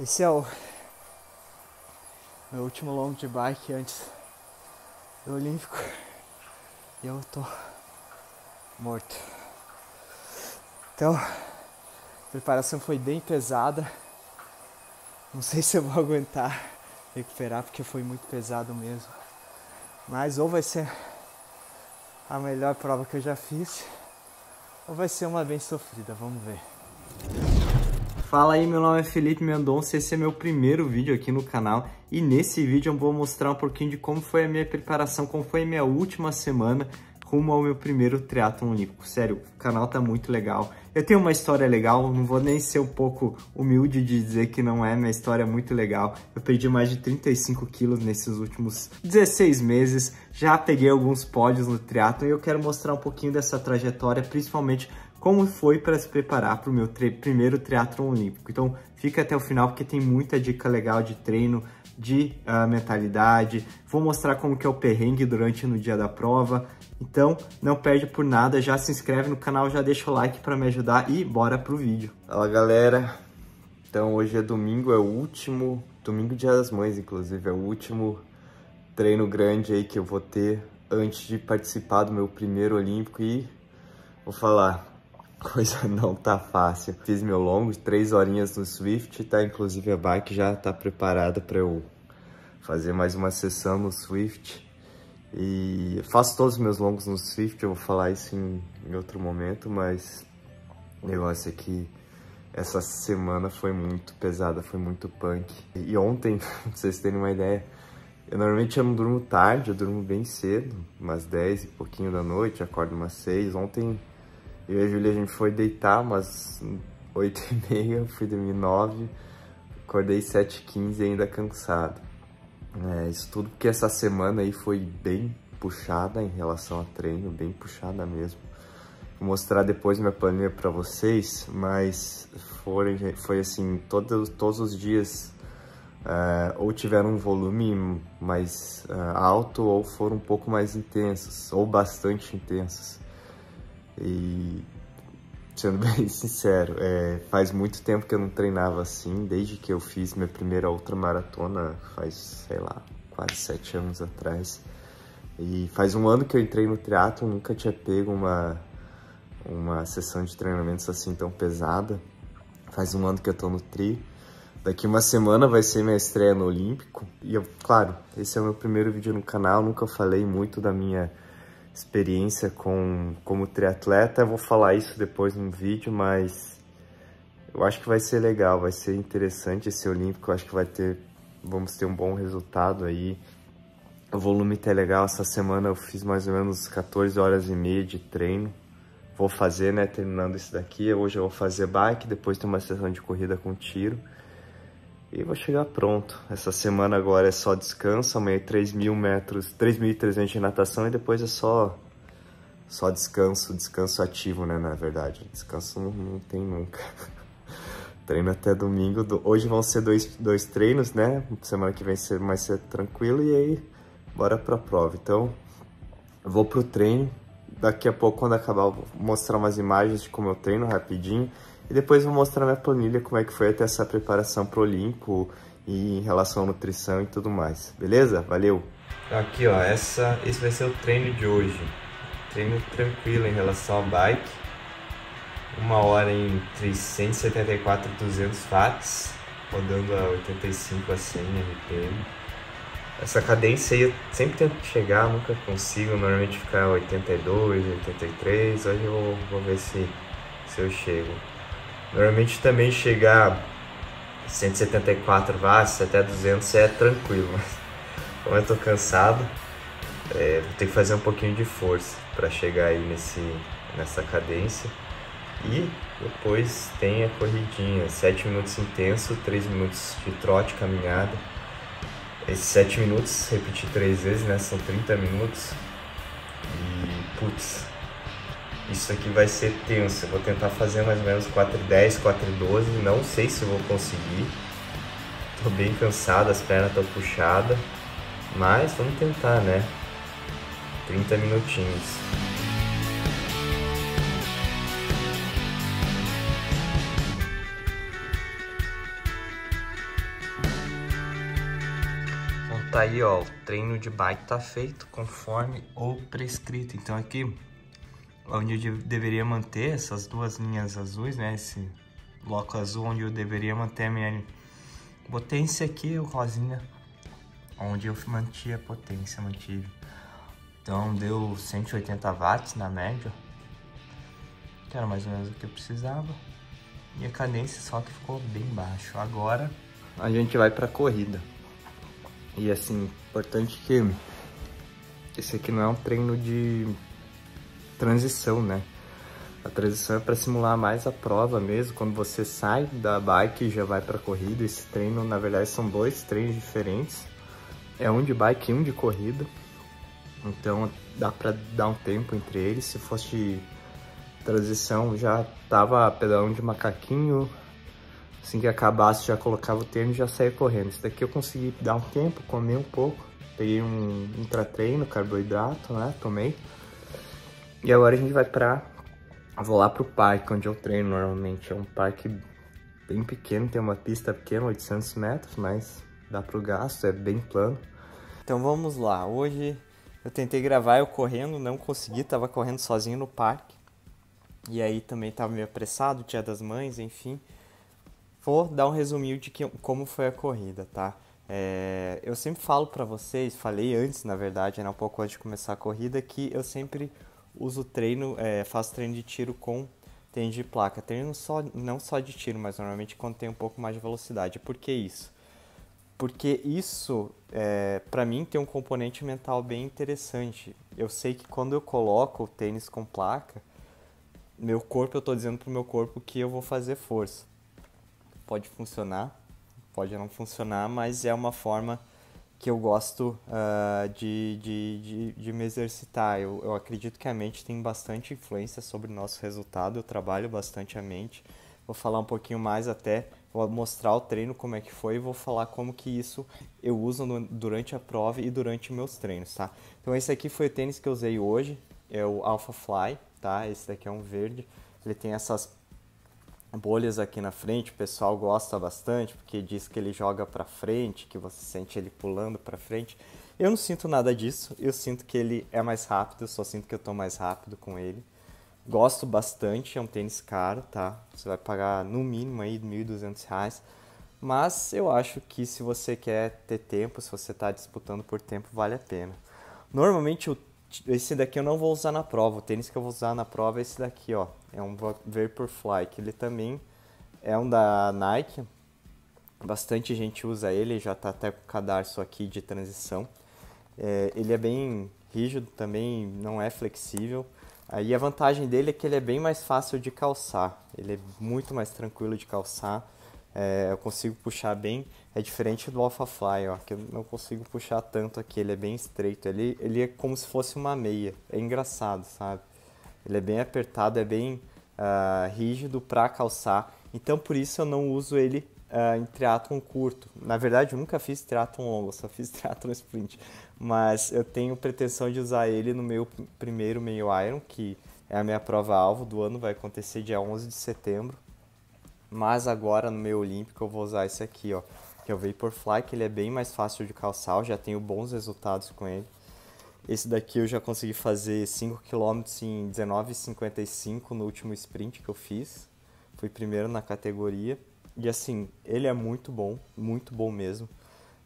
Esse é o meu último longo de bike antes do Olímpico. E eu tô morto. Então, a preparação foi bem pesada. Não sei se eu vou aguentar recuperar porque foi muito pesado mesmo. Mas ou vai ser a melhor prova que eu já fiz, ou vai ser uma bem sofrida, vamos ver. Fala aí, meu nome é Felipe Mendonça, esse é meu primeiro vídeo aqui no canal e nesse vídeo eu vou mostrar um pouquinho de como foi a minha preparação, como foi a minha última semana rumo ao meu primeiro triatlon olímpico. Sério, o canal tá muito legal. Eu tenho uma história legal, não vou nem ser um pouco humilde de dizer que não é, minha história é muito legal. Eu perdi mais de 35 quilos nesses últimos 16 meses, já peguei alguns pódios no triatlon e eu quero mostrar um pouquinho dessa trajetória, principalmente como foi para se preparar para o meu primeiro triatlon olímpico. Então fica até o final porque tem muita dica legal de treino, de uh, mentalidade, vou mostrar como que é o perrengue durante no dia da prova. Então não perde por nada, já se inscreve no canal, já deixa o like para me ajudar e bora pro vídeo. Fala galera, então hoje é domingo, é o último, domingo dia das mães inclusive, é o último treino grande aí que eu vou ter antes de participar do meu primeiro olímpico e vou falar, coisa não tá fácil. Fiz meu longo, três horinhas no Swift, tá? Inclusive a bike já tá preparada para eu fazer mais uma sessão no Swift. E faço todos os meus longos no Swift, eu vou falar isso em, em outro momento, mas o negócio é que essa semana foi muito pesada, foi muito punk. E ontem, pra vocês terem uma ideia, eu normalmente eu não durmo tarde, eu durmo bem cedo, umas 10 e pouquinho da noite, acordo umas 6. Ontem eu e a Júlia, a gente foi deitar umas 8 e meia, fui dormir 9, acordei 7 h 15 ainda cansado. É, isso tudo porque essa semana aí foi bem puxada em relação a treino, bem puxada mesmo. Vou mostrar depois minha planilha para vocês, mas foram, foi assim, todos, todos os dias é, ou tiveram um volume mais é, alto ou foram um pouco mais intensos, ou bastante intensos. E sendo bem sincero, é, faz muito tempo que eu não treinava assim, desde que eu fiz minha primeira maratona faz, sei lá, quase sete anos atrás. E faz um ano que eu entrei no teatro, nunca tinha pego uma, uma sessão de treinamentos assim tão pesada. Faz um ano que eu tô no tri. Daqui uma semana vai ser minha estreia no Olímpico. E eu, claro, esse é o meu primeiro vídeo no canal, nunca falei muito da minha experiência com como triatleta. Eu vou falar isso depois num vídeo, mas eu acho que vai ser legal, vai ser interessante esse olímpico, eu acho que vai ter vamos ter um bom resultado aí. O volume tá legal, essa semana eu fiz mais ou menos 14 horas e meia de treino. Vou fazer, né, terminando isso daqui, hoje eu vou fazer bike, depois tem uma sessão de corrida com tiro. E vou chegar pronto. Essa semana agora é só descanso, amanhã é 3 mil metros, 3.300 de natação e depois é só só descanso, descanso ativo, né, na verdade. Descanso não, não tem nunca. Treino até domingo. Hoje vão ser dois, dois treinos, né? Semana que vem ser mais ser tranquilo e aí bora pra prova. Então, vou pro treino. Daqui a pouco, quando acabar, vou mostrar umas imagens de como eu treino rapidinho. E depois vou mostrar minha planilha como é que foi até essa preparação pro Olimpo e em relação à nutrição e tudo mais. Beleza? Valeu! Aqui ó, essa, esse vai ser o treino de hoje. Treino tranquilo em relação à bike. Uma hora em 374, 200 watts, rodando a 85 a 100 RPM. Essa cadência aí eu sempre tento chegar, nunca consigo, normalmente ficar 82, 83, hoje eu vou, vou ver se, se eu chego. Normalmente também chegar 174 watts até 200 é tranquilo, mas como eu tô cansado, é, vou ter que fazer um pouquinho de força para chegar aí nesse, nessa cadência. E depois tem a corridinha, 7 minutos intenso, 3 minutos de trote, caminhada. Esses 7 minutos, repetir 3 vezes, né? São 30 minutos. E putz, isso aqui vai ser tenso. Eu vou tentar fazer mais ou menos 4h12. Não sei se vou conseguir. Tô bem cansado, as pernas estão puxadas. Mas vamos tentar, né? 30 minutinhos. Bom, então tá aí, ó. O treino de bike tá feito conforme o prescrito. Então aqui onde eu deveria manter essas duas linhas azuis, né? Esse bloco azul onde eu deveria manter a minha potência aqui, o rosinha, onde eu mantive a potência, mantive. Então deu 180 watts na média, que era mais ou menos o que eu precisava. E a cadência só que ficou bem baixo. Agora a gente vai para corrida. E assim, importante que esse aqui não é um treino de transição, né? A transição é para simular mais a prova mesmo, quando você sai da bike e já vai para corrida. Esse treino, na verdade, são dois treinos diferentes. É um de bike e um de corrida. Então dá para dar um tempo entre eles. Se fosse transição, já tava pedalando de macaquinho. Assim que acabasse, já colocava o tênis e já saía correndo. Esse daqui eu consegui dar um tempo, comer um pouco. Peguei um intratreino, carboidrato, né? Tomei. E agora a gente vai pra... Vou lá pro parque onde eu treino normalmente. É um parque bem pequeno, tem uma pista pequena, 800 metros, mas dá pro gasto, é bem plano. Então vamos lá, hoje eu tentei gravar eu correndo, não consegui, tava correndo sozinho no parque. E aí também tava meio apressado, dia das mães, enfim. Vou dar um resuminho de que, como foi a corrida, tá? É, eu sempre falo para vocês, falei antes na verdade, era um pouco antes de começar a corrida, que eu sempre uso treino, é, faço treino de tiro com tênis de placa. Treino só, não só de tiro, mas normalmente quando tem um pouco mais de velocidade. Por que isso? Porque isso, é, para mim, tem um componente mental bem interessante. Eu sei que quando eu coloco o tênis com placa, meu corpo, eu estou dizendo pro meu corpo que eu vou fazer força. Pode funcionar, pode não funcionar, mas é uma forma que eu gosto uh, de, de, de, de, me exercitar. Eu, eu acredito que a mente tem bastante influência sobre o nosso resultado, eu trabalho bastante a mente. Vou falar um pouquinho mais até, vou mostrar o treino como é que foi e vou falar como que isso eu uso no, durante a prova e durante meus treinos, tá? Então esse aqui foi o tênis que eu usei hoje, é o Alpha Fly, tá? Esse daqui é um verde, ele tem essas bolhas aqui na frente, o pessoal gosta bastante porque diz que ele joga para frente, que você sente ele pulando para frente. Eu não sinto nada disso, eu sinto que ele é mais rápido, eu só sinto que eu estou mais rápido com ele. Gosto bastante, é um tênis caro, tá? Você vai pagar no mínimo aí R$ 1.200, mas eu acho que se você quer ter tempo, se você está disputando por tempo, vale a pena. Normalmente esse daqui eu não vou usar na prova, o tênis que eu vou usar na prova é esse daqui, ó, é um Vaporfly, que ele também é um da Nike. Bastante gente usa ele, já está até com o cadarço aqui de transição. É, ele é bem rígido também, não é flexível. Aí a vantagem dele é que ele é bem mais fácil de calçar, ele é muito mais tranquilo de calçar. É, eu consigo puxar bem, é diferente do Fly, ó, que eu não consigo puxar tanto aqui, ele é bem estreito, ele, ele é como se fosse uma meia, é engraçado, sabe? Ele é bem apertado, é bem uh, rígido para calçar. Então por isso eu não uso ele uh, em triatlon curto. Na verdade, eu nunca fiz triatlon longo, só fiz triatlon sprint. Mas eu tenho pretensão de usar ele no meu primeiro meio iron, que é a minha prova-alvo do ano, vai acontecer dia 11 de setembro. Mas agora no meu olímpico eu vou usar esse aqui, ó, que é o Vaporfly, que ele é bem mais fácil de calçar, eu já tenho bons resultados com ele. Esse daqui eu já consegui fazer 5 km em 19,55 no último sprint que eu fiz. Fui primeiro na categoria. E assim, ele é muito bom, muito bom mesmo.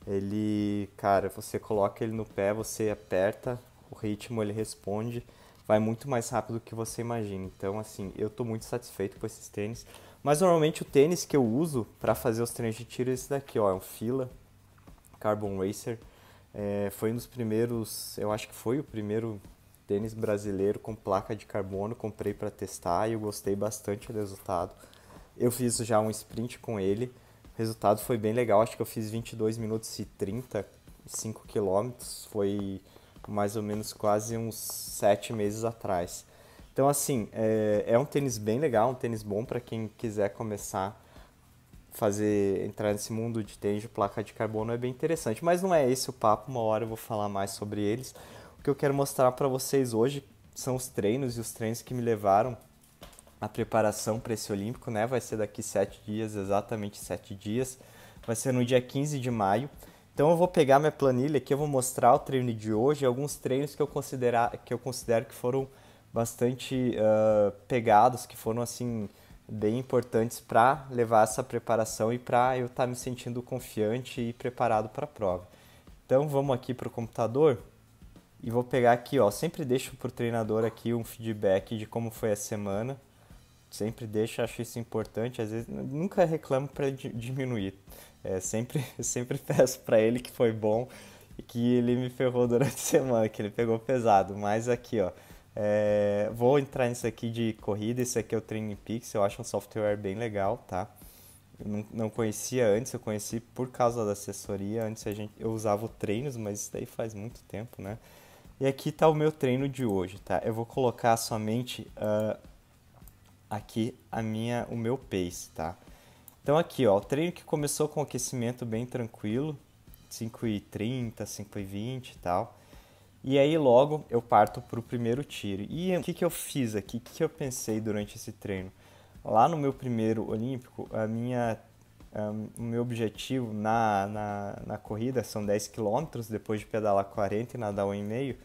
Ele, cara, você coloca ele no pé, você aperta, o ritmo ele responde, vai muito mais rápido do que você imagina. Então, assim, eu tô muito satisfeito com esses tênis. Mas normalmente o tênis que eu uso para fazer os treinos de tiro é esse daqui, ó, é um Fila Carbon Racer é, foi um dos primeiros, eu acho que foi o primeiro tênis brasileiro com placa de carbono, comprei para testar e eu gostei bastante do resultado. Eu fiz já um sprint com ele, o resultado foi bem legal, acho que eu fiz 22 minutos e 35 quilômetros, foi mais ou menos quase uns 7 meses atrás. Então, assim, é, é um tênis bem legal, um tênis bom para quem quiser começar fazer entrar nesse mundo de tênis de placa de carbono é bem interessante, mas não é esse o papo, uma hora eu vou falar mais sobre eles. O que eu quero mostrar para vocês hoje são os treinos e os treinos que me levaram à preparação para esse Olímpico, né? Vai ser daqui sete dias, exatamente sete dias. Vai ser no dia 15 de maio. Então eu vou pegar minha planilha aqui, eu vou mostrar o treino de hoje, alguns treinos que eu, considerar, que eu considero que foram bastante uh, pegados, que foram assim bem importantes para levar essa preparação e para eu estar tá me sentindo confiante e preparado para a prova. Então vamos aqui para o computador e vou pegar aqui, ó, sempre deixo para o treinador aqui um feedback de como foi a semana. Sempre deixo, acho isso importante. Às vezes nunca reclamo para diminuir. É, sempre, sempre peço para ele que foi bom e que ele me ferrou durante a semana, que ele pegou pesado. Mas aqui, ó, é, vou entrar nisso aqui de corrida, esse aqui é o Training Pix, eu acho um software bem legal, tá? Eu não, não conhecia antes, eu conheci por causa da assessoria, antes a gente, eu usava o treinos, mas isso daí faz muito tempo, né? E aqui tá o meu treino de hoje, tá? Eu vou colocar somente uh, aqui a minha, o meu pace, tá? Então aqui, ó, o treino que começou com aquecimento bem tranquilo, 5h30, 5h20 e tal e aí logo eu parto para o primeiro tiro. E o que, que eu fiz aqui? O que, que eu pensei durante esse treino? Lá no meu primeiro olímpico, a minha, um, o meu objetivo na, na, na, corrida são 10 km, depois de pedalar 40 e nadar 1,5.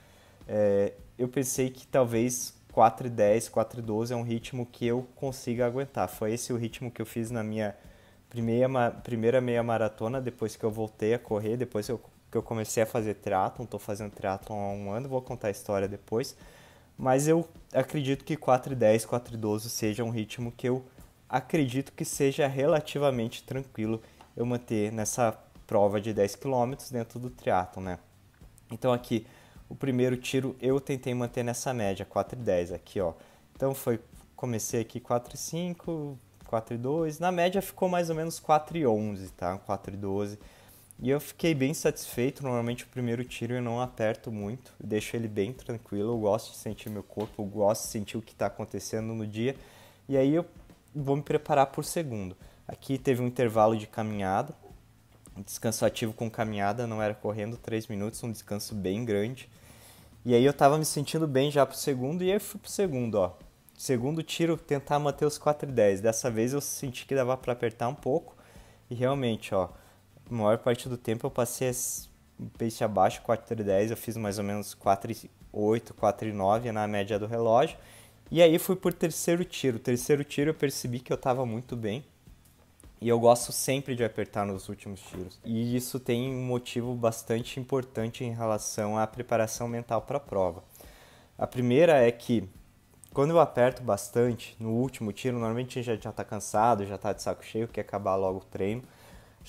É, eu pensei que talvez 4,10, 4,12 é um ritmo que eu consiga aguentar. Foi esse o ritmo que eu fiz na minha primeira, primeira meia maratona, depois que eu voltei a correr, depois que eu que eu comecei a fazer triatlon, estou fazendo triatlon há um ano, vou contar a história depois. Mas eu acredito que 4,10, 4,12 seja um ritmo que eu acredito que seja relativamente tranquilo eu manter nessa prova de 10 km dentro do triatlon, né? Então aqui, o primeiro tiro eu tentei manter nessa média, 4,10 aqui, ó. Então foi, comecei aqui 4,5, 2, na média ficou mais ou menos 4 4,11, tá? 12, e eu fiquei bem satisfeito. Normalmente o primeiro tiro eu não aperto muito, deixo ele bem tranquilo. Eu gosto de sentir meu corpo, eu gosto de sentir o que está acontecendo no dia. E aí eu vou me preparar por segundo. Aqui teve um intervalo de caminhada, um descanso ativo com caminhada, não era correndo, 3 minutos, um descanso bem grande. E aí eu estava me sentindo bem já pro segundo e aí fui pro segundo, ó. Segundo tiro, tentar manter os 4 e 10. Dessa vez eu senti que dava para apertar um pouco e realmente, ó, a maior parte do tempo eu passei um peixe abaixo, 4,10, eu fiz mais ou menos 4,8, 4,9 na média do relógio. E aí fui por terceiro tiro. O terceiro tiro eu percebi que eu estava muito bem. E eu gosto sempre de apertar nos últimos tiros. E isso tem um motivo bastante importante em relação à preparação mental para a prova. A primeira é que quando eu aperto bastante no último tiro, normalmente a gente já está cansado, já está de saco cheio, quer acabar logo o treino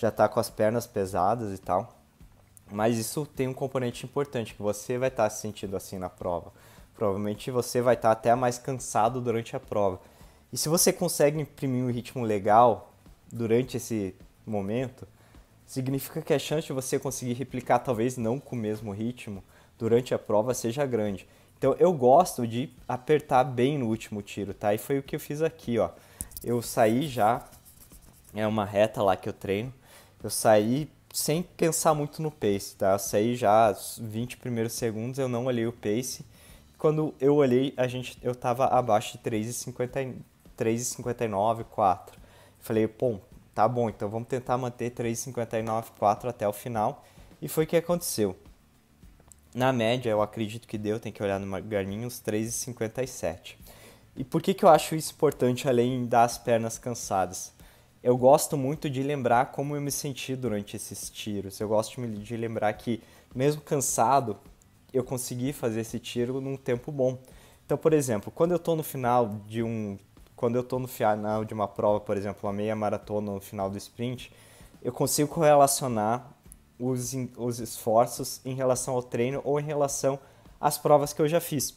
já está com as pernas pesadas e tal. Mas isso tem um componente importante, que você vai estar tá se sentindo assim na prova. Provavelmente você vai estar tá até mais cansado durante a prova. E se você consegue imprimir um ritmo legal durante esse momento, significa que a chance de você conseguir replicar, talvez não com o mesmo ritmo, durante a prova seja grande. Então eu gosto de apertar bem no último tiro, tá? E foi o que eu fiz aqui, ó. Eu saí já, é uma reta lá que eu treino, eu saí sem pensar muito no pace, tá? Eu saí já 20 primeiros segundos, eu não olhei o pace. Quando eu olhei, a gente, eu tava abaixo de 3,59, 4. Falei, pô, tá bom, então vamos tentar manter 3,59, 4 até o final. E foi o que aconteceu. Na média, eu acredito que deu, tem que olhar no Garmin, uns 3,57. E por que, que eu acho isso importante além das pernas cansadas? eu gosto muito de lembrar como eu me senti durante esses tiros. Eu gosto de lembrar que, mesmo cansado, eu consegui fazer esse tiro num tempo bom. Então, por exemplo, quando eu estou no final de um, quando eu tô no final de uma prova, por exemplo, a meia maratona no final do sprint, eu consigo correlacionar os, os esforços em relação ao treino ou em relação às provas que eu já fiz.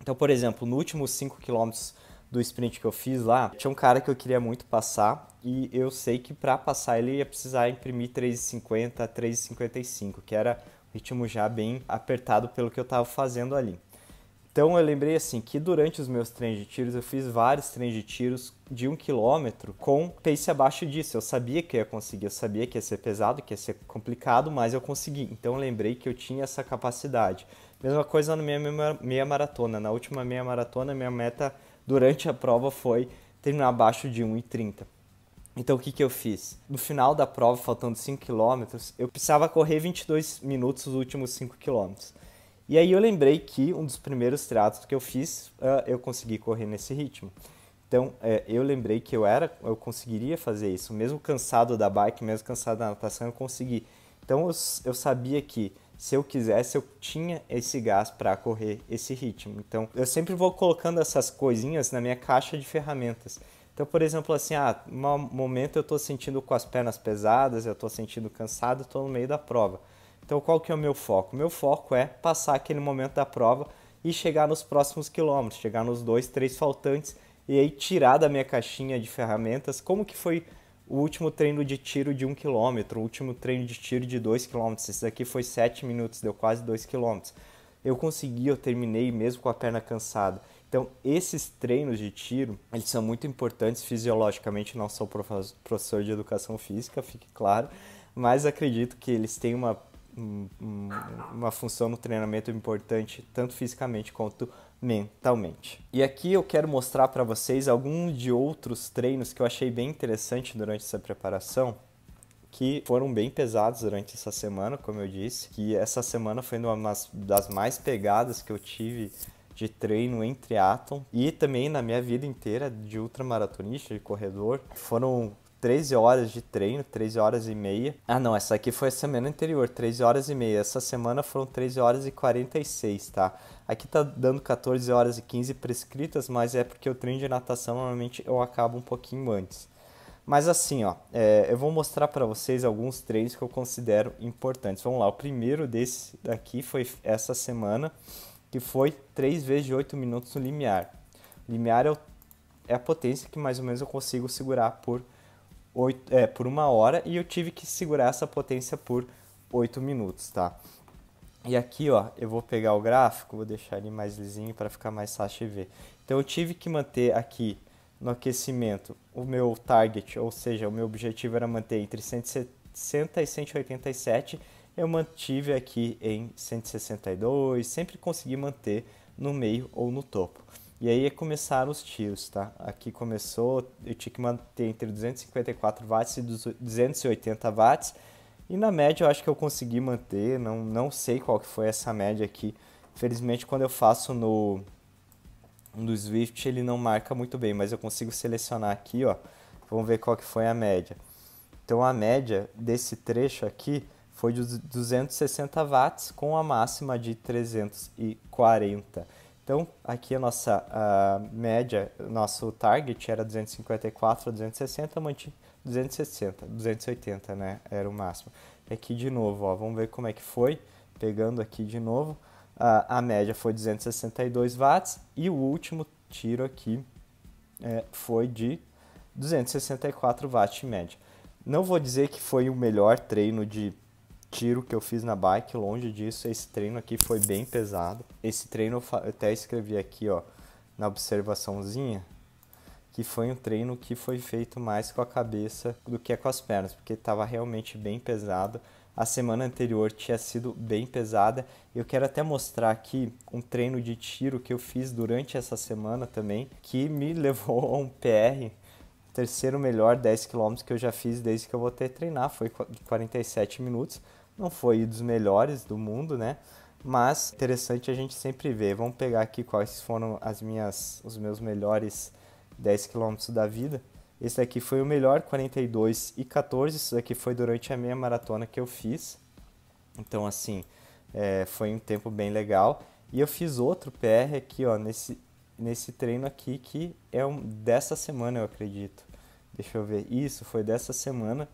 Então, por exemplo, no último 5 quilômetros do sprint que eu fiz lá, tinha um cara que eu queria muito passar e eu sei que para passar ele ia precisar imprimir 3,50 a 3,55, que era um ritmo já bem apertado pelo que eu estava fazendo ali. Então eu lembrei assim que durante os meus treinos de tiros eu fiz vários treinos de tiros de um quilômetro com pace abaixo disso. Eu sabia que eu ia conseguir, eu sabia que ia ser pesado, que ia ser complicado, mas eu consegui. Então eu lembrei que eu tinha essa capacidade. Mesma coisa na minha meia maratona. Na última meia maratona, minha meta durante a prova foi terminar abaixo de 1,30. Então o que, que eu fiz? No final da prova, faltando 5 km, eu precisava correr 22 minutos os últimos 5 km. E aí eu lembrei que um dos primeiros triatlos que eu fiz, uh, eu consegui correr nesse ritmo. Então é, eu lembrei que eu era, eu conseguiria fazer isso, mesmo cansado da bike, mesmo cansado da natação, eu consegui. Então eu, eu sabia que se eu quisesse, eu tinha esse gás para correr esse ritmo. Então, eu sempre vou colocando essas coisinhas na minha caixa de ferramentas. Então, por exemplo, assim, ah, um momento eu estou sentindo com as pernas pesadas, eu estou sentindo cansado, estou no meio da prova. Então, qual que é o meu foco? Meu foco é passar aquele momento da prova e chegar nos próximos quilômetros, chegar nos dois, três faltantes e aí tirar da minha caixinha de ferramentas como que foi o último treino de tiro de 1 km, o último treino de tiro de 2 km. Esse daqui foi 7 minutos, deu quase 2 km. Eu consegui, eu terminei mesmo com a perna cansada. Então, esses treinos de tiro, eles são muito importantes fisiologicamente, não sou professor de educação física, fique claro, mas acredito que eles têm uma, uma função no treinamento importante, tanto fisicamente quanto mentalmente. E aqui eu quero mostrar para vocês alguns de outros treinos que eu achei bem interessante durante essa preparação, que foram bem pesados durante essa semana, como eu disse, que essa semana foi uma das mais pegadas que eu tive de treino entre Atom e também na minha vida inteira de ultramaratonista, de corredor. Foram 13 horas de treino, 13 horas e meia. Ah, não, essa aqui foi a semana anterior, 13 horas e meia. Essa semana foram 13 horas e 46, tá? Aqui tá dando 14 horas e 15 prescritas, mas é porque o treino de natação normalmente eu acabo um pouquinho antes. Mas assim, ó, é, eu vou mostrar para vocês alguns treinos que eu considero importantes. Vamos lá, o primeiro desse daqui foi essa semana, que foi 3 vezes de 8 minutos no limiar. Limiar é, o, é a potência que mais ou menos eu consigo segurar por 8, é, por uma hora e eu tive que segurar essa potência por 8 minutos, tá? E aqui, ó, eu vou pegar o gráfico, vou deixar ele mais lisinho para ficar mais fácil de ver. Então eu tive que manter aqui no aquecimento o meu target, ou seja, o meu objetivo era manter entre 160 e 187, eu mantive aqui em 162, sempre consegui manter no meio ou no topo. E aí começaram os tiros, tá? Aqui começou, eu tinha que manter entre 254 watts e 280 watts. E na média eu acho que eu consegui manter, não, não sei qual que foi essa média aqui. Felizmente quando eu faço no, no Swift ele não marca muito bem, mas eu consigo selecionar aqui, ó. Vamos ver qual que foi a média. Então a média desse trecho aqui foi de 260 watts com a máxima de 340 então, aqui a nossa média, nosso target era 254 a 260, mantive 260, 280, né? Era o máximo. E aqui de novo, ó, vamos ver como é que foi, pegando aqui de novo, a, a média foi 262 watts e o último tiro aqui é, foi de 264 watts média. Não vou dizer que foi o melhor treino de tiro que eu fiz na bike, longe disso. Esse treino aqui foi bem pesado. Esse treino eu até escrevi aqui, ó, na observaçãozinha, que foi um treino que foi feito mais com a cabeça do que com as pernas, porque estava realmente bem pesado. A semana anterior tinha sido bem pesada. Eu quero até mostrar aqui um treino de tiro que eu fiz durante essa semana também, que me levou a um PR terceiro melhor 10 km que eu já fiz desde que eu voltei a treinar, foi 47 minutos não foi dos melhores do mundo, né? Mas interessante a gente sempre ver. Vamos pegar aqui quais foram as minhas, os meus melhores 10 quilômetros da vida. Esse aqui foi o melhor, 42 e 14. Isso aqui foi durante a meia maratona que eu fiz. Então, assim, é, foi um tempo bem legal. E eu fiz outro PR aqui, ó, nesse, nesse treino aqui, que é um, dessa semana, eu acredito. Deixa eu ver. Isso, foi dessa semana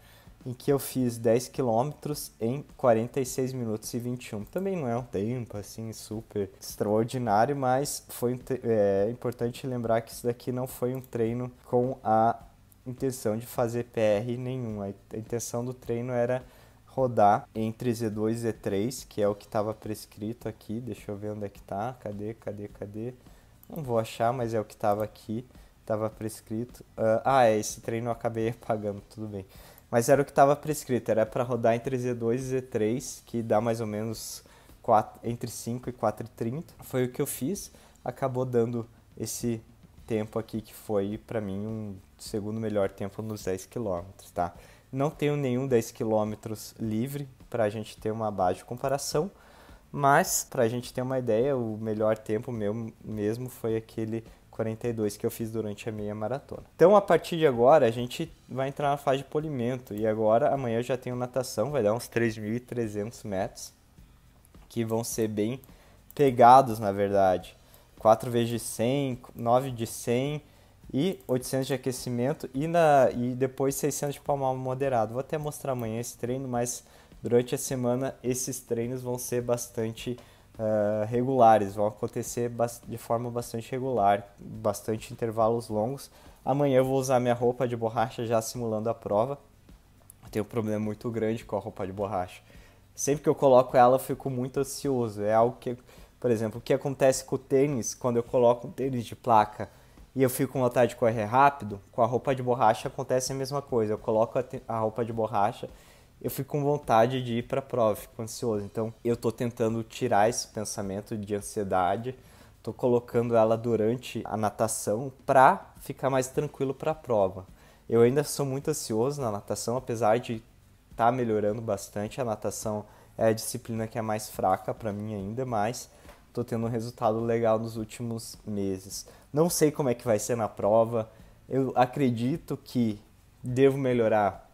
em que eu fiz 10 quilômetros em 46 minutos e 21. Também não é um tempo assim super extraordinário, mas foi é, importante lembrar que isso daqui não foi um treino com a intenção de fazer PR nenhuma. A intenção do treino era rodar entre Z2 e Z3, que é o que estava prescrito aqui. Deixa eu ver onde é que tá. Cadê, cadê, cadê? Não vou achar, mas é o que estava aqui. Estava prescrito. Uh, ah, é, esse treino eu acabei apagando, tudo bem. Mas era o que estava prescrito, era para rodar entre Z2 e Z3, que dá mais ou menos 4, entre 5 e 4,30. Foi o que eu fiz, acabou dando esse tempo aqui que foi para mim um segundo melhor tempo nos 10 km, tá? Não tenho nenhum 10 km livre para a gente ter uma base de comparação, mas para a gente ter uma ideia, o melhor tempo meu mesmo foi aquele 42 que eu fiz durante a meia maratona. Então, a partir de agora, a gente vai entrar na fase de polimento. E agora, amanhã eu já tenho natação, vai dar uns 3.300 metros, que vão ser bem pegados, na verdade. 4 vezes de 100, 9 de 100 e 800 de aquecimento e, na, e depois 600 de palmar moderado. Vou até mostrar amanhã esse treino, mas durante a semana esses treinos vão ser bastante uh, regulares, vão acontecer de forma bastante regular, bastante intervalos longos. Amanhã eu vou usar minha roupa de borracha já simulando a prova. Eu tenho um problema muito grande com a roupa de borracha. Sempre que eu coloco ela, eu fico muito ansioso. É algo que, por exemplo, o que acontece com o tênis quando eu coloco um tênis de placa e eu fico com vontade de correr rápido, com a roupa de borracha acontece a mesma coisa. Eu coloco a, a roupa de borracha eu fico com vontade de ir para a prova, fico ansioso. Então, eu estou tentando tirar esse pensamento de ansiedade, estou colocando ela durante a natação para ficar mais tranquilo para a prova. Eu ainda sou muito ansioso na natação, apesar de estar tá melhorando bastante. A natação é a disciplina que é mais fraca para mim ainda, mas estou tendo um resultado legal nos últimos meses. Não sei como é que vai ser na prova. Eu acredito que devo melhorar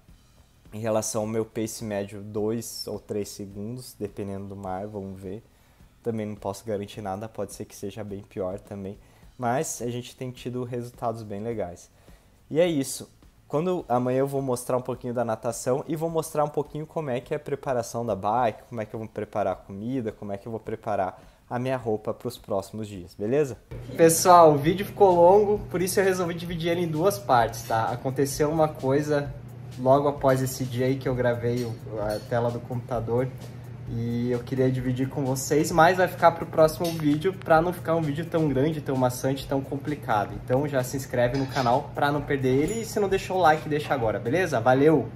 em relação ao meu pace médio, 2 ou 3 segundos, dependendo do mar, vamos ver. Também não posso garantir nada, pode ser que seja bem pior também, mas a gente tem tido resultados bem legais. E é isso. Quando amanhã eu vou mostrar um pouquinho da natação e vou mostrar um pouquinho como é que é a preparação da bike, como é que eu vou preparar a comida, como é que eu vou preparar a minha roupa para os próximos dias, beleza? Pessoal, o vídeo ficou longo, por isso eu resolvi dividir ele em duas partes, tá? Aconteceu uma coisa logo após esse dia aí que eu gravei a tela do computador. E eu queria dividir com vocês, mas vai ficar para o próximo vídeo para não ficar um vídeo tão grande, tão maçante, tão complicado. Então já se inscreve no canal para não perder ele e se não deixou o like, deixa agora, beleza? Valeu!